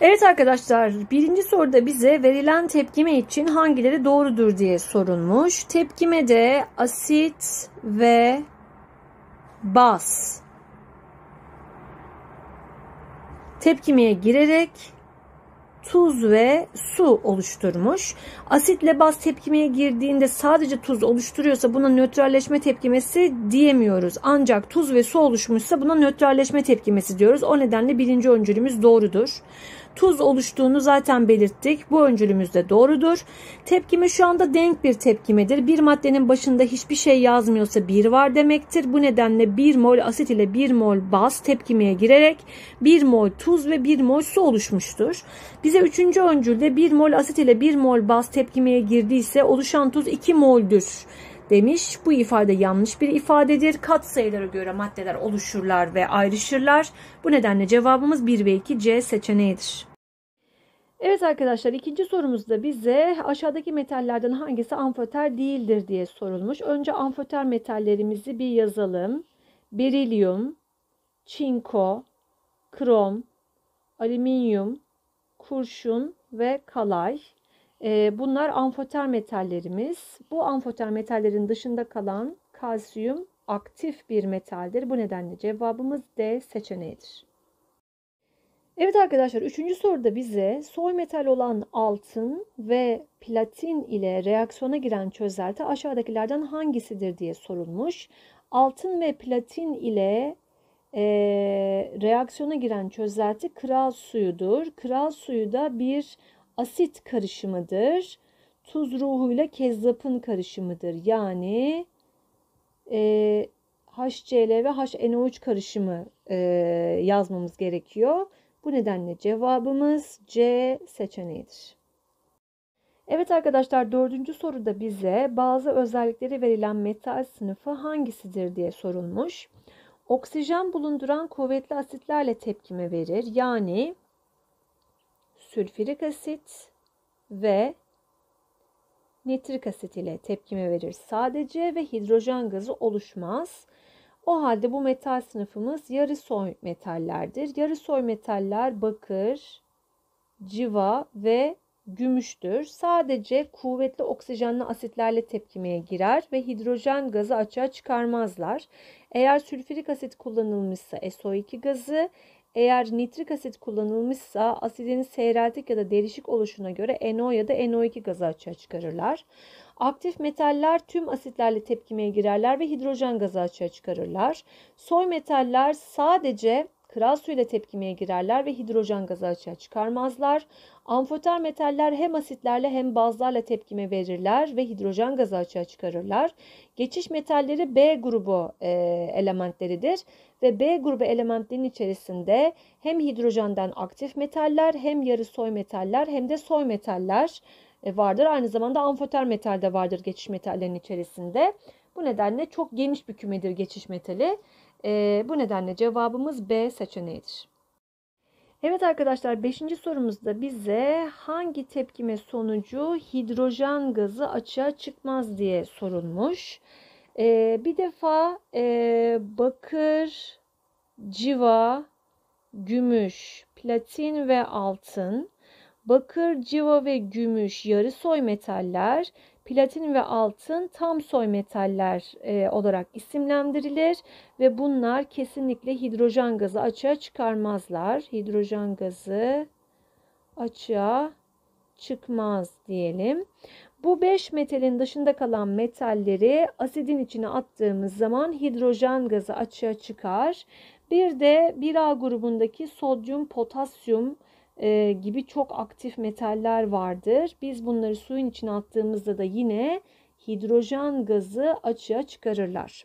Evet arkadaşlar birinci soruda bize verilen tepkime için hangileri doğrudur diye sorulmuş. tepkime de asit ve baz tepkimeye girerek tuz ve su oluşturmuş. Asitle baz tepkimeye girdiğinde sadece tuz oluşturuyorsa buna nötralleşme tepkimesi diyemiyoruz. Ancak tuz ve su oluşmuşsa buna nötralleşme tepkimesi diyoruz. O nedenle birinci öncülümüz doğrudur. Tuz oluştuğunu zaten belirttik. Bu öncülümüz de doğrudur. Tepkime şu anda denk bir tepkimedir. Bir maddenin başında hiçbir şey yazmıyorsa bir var demektir. Bu nedenle 1 mol asit ile 1 mol baz tepkimeye girerek 1 mol tuz ve 1 mol su oluşmuştur. Biz bize 3. öncülde 1 mol asit ile 1 mol baz tepkimeye girdiyse oluşan tuz 2 moldür demiş. Bu ifade yanlış bir ifadedir. Kat sayılara göre maddeler oluşurlar ve ayrışırlar. Bu nedenle cevabımız 1 ve 2 C seçeneğidir. Evet arkadaşlar ikinci sorumuzda bize aşağıdaki metallerden hangisi amfoter değildir diye sorulmuş. Önce amfoter metallerimizi bir yazalım. Berilyum, çinko, krom, alüminyum, kurşun ve kalay. E, bunlar amfoter metallerimiz. Bu amfoter metallerin dışında kalan kalsiyum aktif bir metaldir. Bu nedenle cevabımız D seçeneğidir. Evet arkadaşlar üçüncü soruda bize soy metal olan altın ve platin ile reaksiyona giren çözelti aşağıdakilerden hangisidir diye sorulmuş. Altın ve platin ile e, reaksiyona giren çözelti kral suyudur. Kral suyu da bir asit karışımıdır. Tuz ruhuyla kezzapın karışımıdır. Yani e, HCl ve HNO3 karışımı e, yazmamız gerekiyor. Bu nedenle cevabımız C seçeneğidir. Evet arkadaşlar dördüncü soruda bize bazı özellikleri verilen metal sınıfı hangisidir diye sorulmuş oksijen bulunduran kuvvetli asitlerle tepkime verir. Yani sülfürik asit ve nitrik asit ile tepkime verir sadece ve hidrojen gazı oluşmaz. O halde bu metal sınıfımız yarı soy metallerdir. Yarı soy metaller bakır, civa ve gümüştür. Sadece kuvvetli oksijenli asitlerle tepkimeye girer ve hidrojen gazı açığa çıkarmazlar. Eğer sülfürik asit kullanılmışsa SO2 gazı, eğer nitrik asit kullanılmışsa asidin seyreltik ya da derişik oluşuna göre NO ya da NO2 gazı açığa çıkarırlar. Aktif metaller tüm asitlerle tepkimeye girerler ve hidrojen gazı açığa çıkarırlar. Soy metaller sadece Kral suyla tepkimeye girerler ve hidrojen gazı açığa çıkarmazlar. Amfoter metaller hem asitlerle hem bazlarla tepkime verirler ve hidrojen gazı açığa çıkarırlar. Geçiş metalleri B grubu e, elementleridir ve B grubu elementlerin içerisinde hem hidrojenden aktif metaller hem yarı soy metaller hem de soy metaller e, vardır. Aynı zamanda amfoter metal de vardır geçiş metallerin içerisinde. Bu nedenle çok geniş bir kümedir geçiş metali. E, bu nedenle cevabımız B seçeneğidir. Evet arkadaşlar 5. sorumuzda bize hangi tepkime sonucu hidrojen gazı açığa çıkmaz diye sorulmuş. Ee, bir defa e, bakır, civa, gümüş, platin ve altın, bakır, civa ve gümüş yarı soy metaller, platin ve altın tam soy metaller e, olarak isimlendirilir ve bunlar kesinlikle hidrojen gazı açığa çıkarmazlar. Hidrojen gazı açığa çıkmaz diyelim. Bu 5 metalin dışında kalan metalleri asidin içine attığımız zaman hidrojen gazı açığa çıkar. Bir de 1A grubundaki sodyum, potasyum e, gibi çok aktif metaller vardır. Biz bunları suyun içine attığımızda da yine hidrojen gazı açığa çıkarırlar.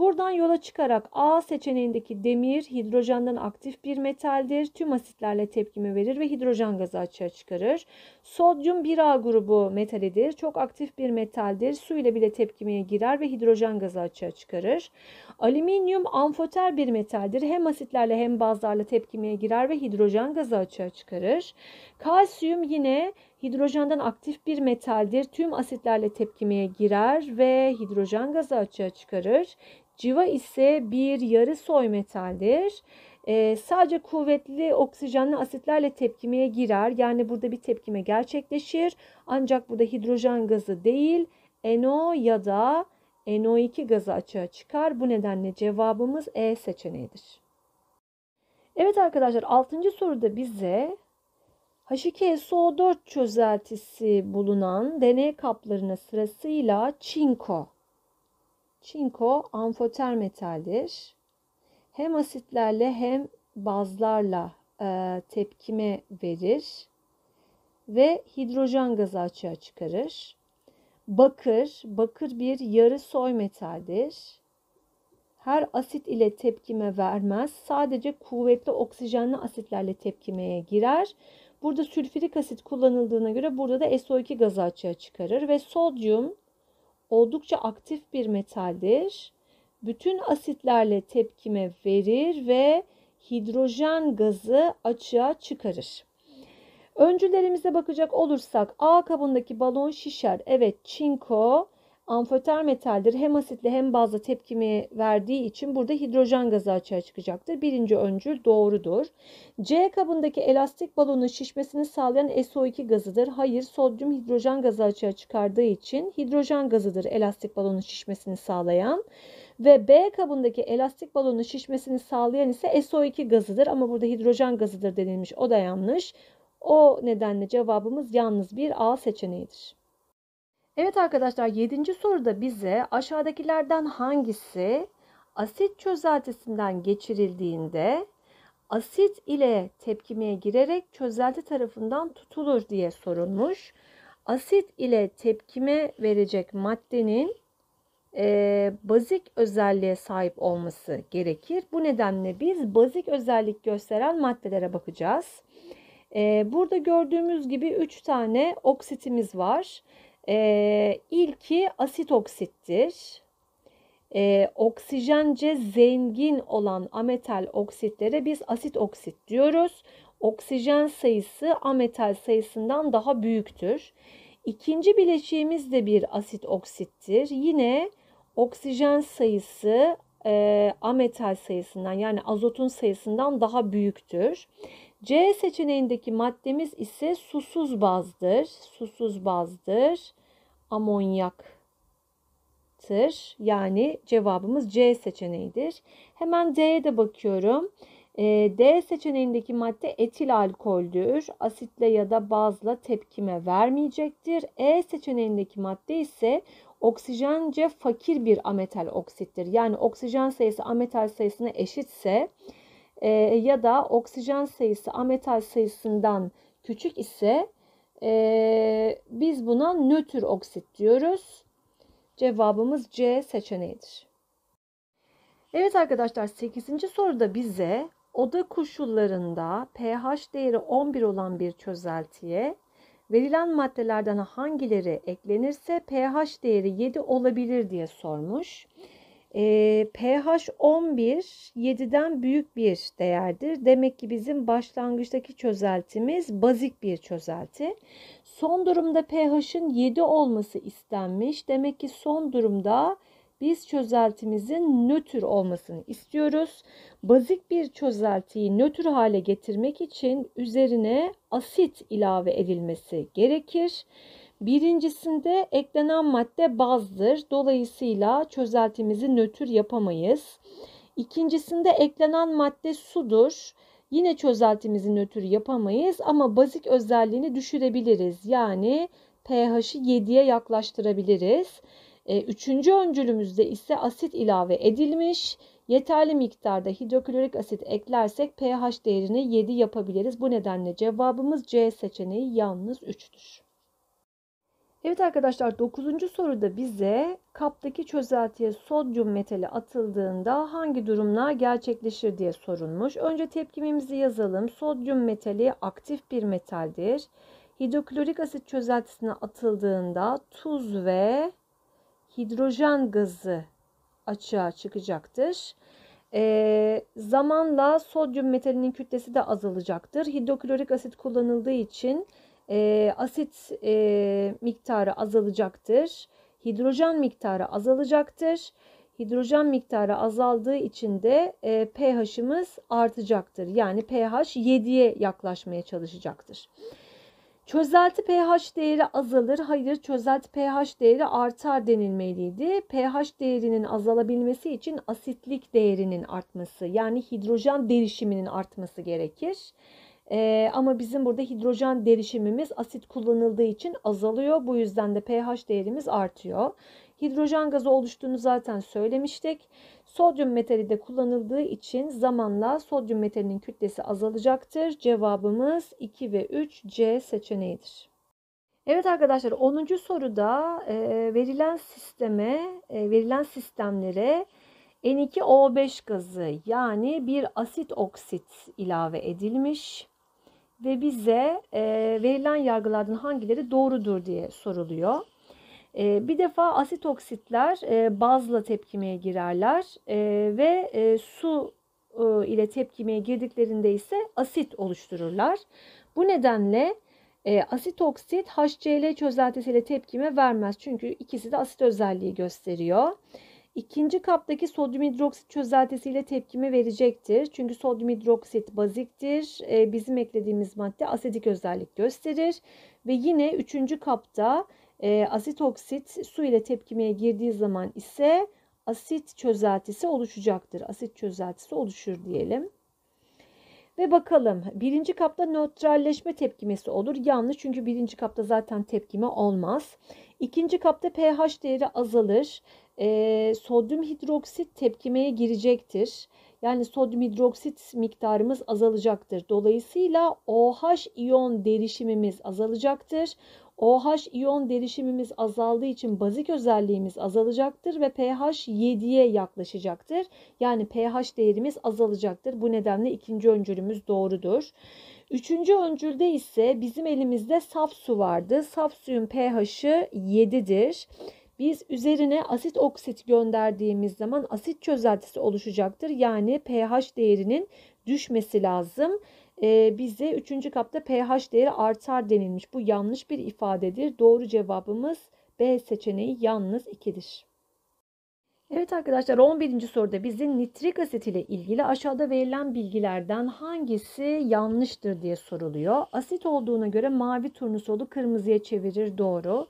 Buradan yola çıkarak A seçeneğindeki demir hidrojenden aktif bir metaldir. Tüm asitlerle tepkime verir ve hidrojen gazı açığa çıkarır. Sodyum 1A grubu metalidir. Çok aktif bir metaldir. Su ile bile tepkimeye girer ve hidrojen gazı açığa çıkarır. Alüminyum amfoter bir metaldir. Hem asitlerle hem bazlarla tepkimeye girer ve hidrojen gazı açığa çıkarır. Kalsiyum yine hidrojenden aktif bir metaldir. Tüm asitlerle tepkimeye girer ve hidrojen gazı açığa çıkarır. Civa ise bir yarı soy metaldir. Ee, sadece kuvvetli oksijenli asitlerle tepkimeye girer. Yani burada bir tepkime gerçekleşir. Ancak burada hidrojen gazı değil NO ya da NO2 gazı açığa çıkar. Bu nedenle cevabımız E seçeneğidir. Evet arkadaşlar 6. soruda bize H2SO4 çözeltisi bulunan deney kaplarına sırasıyla çinko Çinko amfoter metaldir. Hem asitlerle hem bazlarla e, tepkime verir ve hidrojen gazı açığa çıkarır. Bakır, bakır bir yarı soy metaldir. Her asit ile tepkime vermez. Sadece kuvvetli oksijenli asitlerle tepkimeye girer. Burada sülfürik asit kullanıldığına göre burada da SO2 gazı açığa çıkarır ve sodyum oldukça aktif bir metaldir. Bütün asitlerle tepkime verir ve hidrojen gazı açığa çıkarır. Öncülerimize bakacak olursak A kabındaki balon şişer. Evet çinko amfoter metaldir, hem asitle hem bazla tepkimi verdiği için burada hidrojen gazı açığa çıkacaktır. Birinci öncül doğrudur. C kabındaki elastik balonun şişmesini sağlayan SO2 gazıdır. Hayır sodyum hidrojen gazı açığa çıkardığı için hidrojen gazıdır elastik balonun şişmesini sağlayan. Ve B kabındaki elastik balonun şişmesini sağlayan ise SO2 gazıdır ama burada hidrojen gazıdır denilmiş. O da yanlış. O nedenle cevabımız yalnız bir A seçeneğidir. Evet arkadaşlar 7. soruda bize aşağıdakilerden hangisi asit çözeltisinden geçirildiğinde asit ile tepkimeye girerek çözelti tarafından tutulur diye sorulmuş. Asit ile tepkime verecek maddenin e, bazik özelliğe sahip olması gerekir. Bu nedenle biz bazik özellik gösteren maddelere bakacağız. E, burada gördüğümüz gibi 3 tane oksitimiz var. E, ilki asit oksittir. E, oksijence zengin olan ametal oksitlere biz asit oksit diyoruz. Oksijen sayısı ametal sayısından daha büyüktür. İkinci bileşiğimiz de bir asit oksittir. Yine oksijen sayısı e, ametal sayısından yani azotun sayısından daha büyüktür. C seçeneğindeki maddemiz ise susuz bazdır. Susuz bazdır. Amonyaktır. Yani cevabımız C seçeneğidir. Hemen D'ye de bakıyorum. E, D seçeneğindeki madde etil alkoldür. Asitle ya da bazla tepkime vermeyecektir. E seçeneğindeki madde ise oksijence fakir bir ametal oksittir. Yani oksijen sayısı ametal sayısına eşitse e, ya da oksijen sayısı ametal sayısından küçük ise e, biz buna nötr oksit diyoruz. Cevabımız C seçeneğidir. Evet arkadaşlar 8. soruda bize oda koşullarında pH değeri 11 olan bir çözeltiye Verilen maddelerden hangileri eklenirse pH değeri 7 olabilir diye sormuş. E, pH 11 7'den büyük bir değerdir. Demek ki bizim başlangıçtaki çözeltimiz bazik bir çözelti. Son durumda pH'in 7 olması istenmiş. Demek ki son durumda biz çözeltimizin nötr olmasını istiyoruz. Bazik bir çözeltiyi nötr hale getirmek için üzerine asit ilave edilmesi gerekir. Birincisinde eklenen madde bazdır. Dolayısıyla çözeltimizi nötr yapamayız. İkincisinde eklenen madde sudur. Yine çözeltimizi nötr yapamayız ama bazik özelliğini düşürebiliriz. Yani pH'i 7'ye yaklaştırabiliriz. E, üçüncü öncülümüzde ise asit ilave edilmiş. Yeterli miktarda hidroklorik asit eklersek pH değerini 7 yapabiliriz. Bu nedenle cevabımız C seçeneği yalnız 3'tür. Evet arkadaşlar 9. soruda bize kaptaki çözeltiye sodyum metali atıldığında hangi durumlar gerçekleşir diye sorulmuş. Önce tepkimimizi yazalım. Sodyum metali aktif bir metaldir. Hidroklorik asit çözeltisine atıldığında tuz ve hidrojen gazı açığa çıkacaktır. E, zamanla sodyum metalinin kütlesi de azalacaktır. Hidroklorik asit kullanıldığı için e, asit e, miktarı azalacaktır. Hidrojen miktarı azalacaktır. Hidrojen miktarı azaldığı için de e, pH'imiz artacaktır. Yani pH 7'ye yaklaşmaya çalışacaktır. Çözelti pH değeri azalır. Hayır çözelti pH değeri artar denilmeliydi. pH değerinin azalabilmesi için asitlik değerinin artması yani hidrojen derişiminin artması gerekir. Ee, ama bizim burada hidrojen derişimimiz asit kullanıldığı için azalıyor. Bu yüzden de pH değerimiz artıyor. Hidrojen gazı oluştuğunu zaten söylemiştik. Sodyum metali de kullanıldığı için zamanla sodyum metalinin kütlesi azalacaktır. Cevabımız 2 ve 3 C seçeneğidir. Evet arkadaşlar 10. soruda e, verilen sisteme, e, verilen sistemlere N2O5 gazı yani bir asit oksit ilave edilmiş ve bize e, verilen yargılardan hangileri doğrudur diye soruluyor. Ee, bir defa asit oksitler e, bazla tepkimeye girerler e, ve e, su ile tepkimeye girdiklerinde ise asit oluştururlar. Bu nedenle asit oksit HCl çözeltisi ile tepkime vermez. Çünkü ikisi de asit özelliği gösteriyor. İkinci kaptaki sodyum hidroksit çözeltisi ile tepkimi verecektir. Çünkü sodyum hidroksit baziktir. bizim eklediğimiz madde asidik özellik gösterir. Ve yine üçüncü kapta e, asit oksit su ile tepkimeye girdiği zaman ise asit çözeltisi oluşacaktır. Asit çözeltisi oluşur diyelim. Ve bakalım birinci kapta nötralleşme tepkimesi olur. Yanlış çünkü birinci kapta zaten tepkime olmaz. İkinci kapta pH değeri azalır. E, sodyum hidroksit tepkimeye girecektir. Yani sodyum hidroksit miktarımız azalacaktır. Dolayısıyla OH iyon derişimimiz azalacaktır. OH iyon derişimimiz azaldığı için bazik özelliğimiz azalacaktır ve pH 7'ye yaklaşacaktır. Yani pH değerimiz azalacaktır. Bu nedenle ikinci öncülümüz doğrudur. Üçüncü öncülde ise bizim elimizde saf su vardı. Saf suyun pH'i 7'dir. Biz üzerine asit oksit gönderdiğimiz zaman asit çözeltisi oluşacaktır. Yani pH değerinin düşmesi lazım e, bize 3. kapta pH değeri artar denilmiş. Bu yanlış bir ifadedir. Doğru cevabımız B seçeneği yalnız 2'dir. Evet arkadaşlar 11. soruda bizim nitrik asit ile ilgili aşağıda verilen bilgilerden hangisi yanlıştır diye soruluyor. Asit olduğuna göre mavi turnusolu kırmızıya çevirir doğru.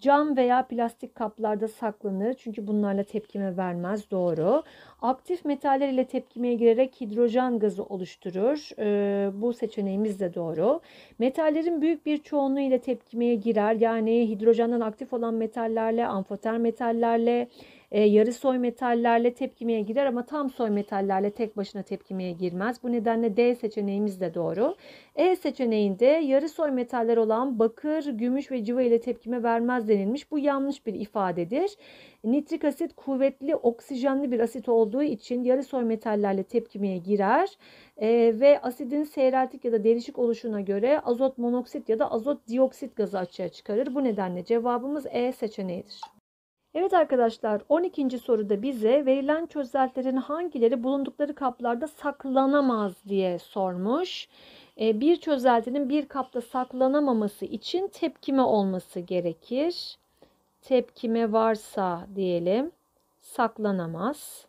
Cam veya plastik kaplarda saklanır çünkü bunlarla tepkime vermez doğru. Aktif metaller ile tepkimeye girerek hidrojen gazı oluşturur. Ee, bu seçeneğimiz de doğru. Metallerin büyük bir çoğunluğu ile tepkimeye girer. Yani hidrojenden aktif olan metallerle, amfoter metallerle, e, yarı soy metallerle tepkimeye girer ama tam soy metallerle tek başına tepkimeye girmez. Bu nedenle D seçeneğimiz de doğru. E seçeneğinde yarı soy metaller olan bakır, gümüş ve civa ile tepkime vermez denilmiş. Bu yanlış bir ifadedir. Nitrik asit kuvvetli oksijenli bir asit olduğu için yarı soy metallerle tepkimeye girer e, ve asidin seyreltik ya da derişik oluşuna göre azot monoksit ya da azot dioksit gazı açığa çıkarır. Bu nedenle cevabımız E seçeneğidir. Evet arkadaşlar 12. soruda bize verilen çözeltilerin hangileri bulundukları kaplarda saklanamaz diye sormuş. Ee, bir çözeltinin bir kapta saklanamaması için tepkime olması gerekir. Tepkime varsa diyelim saklanamaz.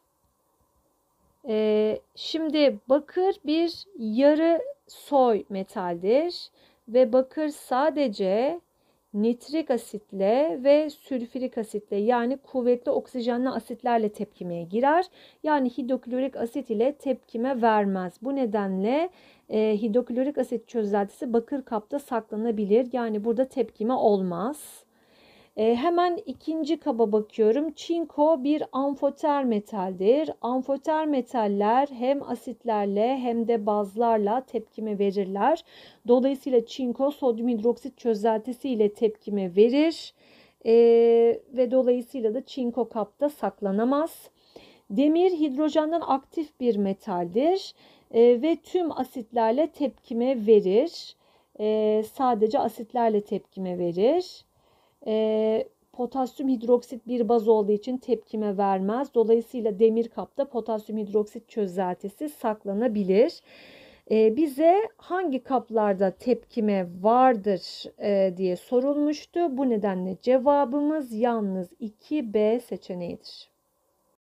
Ee, şimdi bakır bir yarı soy metaldir ve bakır sadece nitrik asitle ve sülfürik asitle yani kuvvetli oksijenli asitlerle tepkimeye girer. Yani hidroklorik asit ile tepkime vermez. Bu nedenle e, hidroklorik asit çözeltisi bakır kapta saklanabilir. Yani burada tepkime olmaz. E, hemen ikinci kaba bakıyorum. Çinko bir amfoter metaldir. Amfoter metaller hem asitlerle hem de bazlarla tepkime verirler. Dolayısıyla çinko sodyum hidroksit çözeltisi ile tepkime verir. E, ve dolayısıyla da çinko kapta saklanamaz. Demir hidrojenden aktif bir metaldir e, ve tüm asitlerle tepkime verir. E, sadece asitlerle tepkime verir. E, potasyum hidroksit bir baz olduğu için tepkime vermez. Dolayısıyla demir kapta potasyum hidroksit çözeltisi saklanabilir. E, bize hangi kaplarda tepkime vardır e, diye sorulmuştu. Bu nedenle cevabımız yalnız 2B seçeneğidir.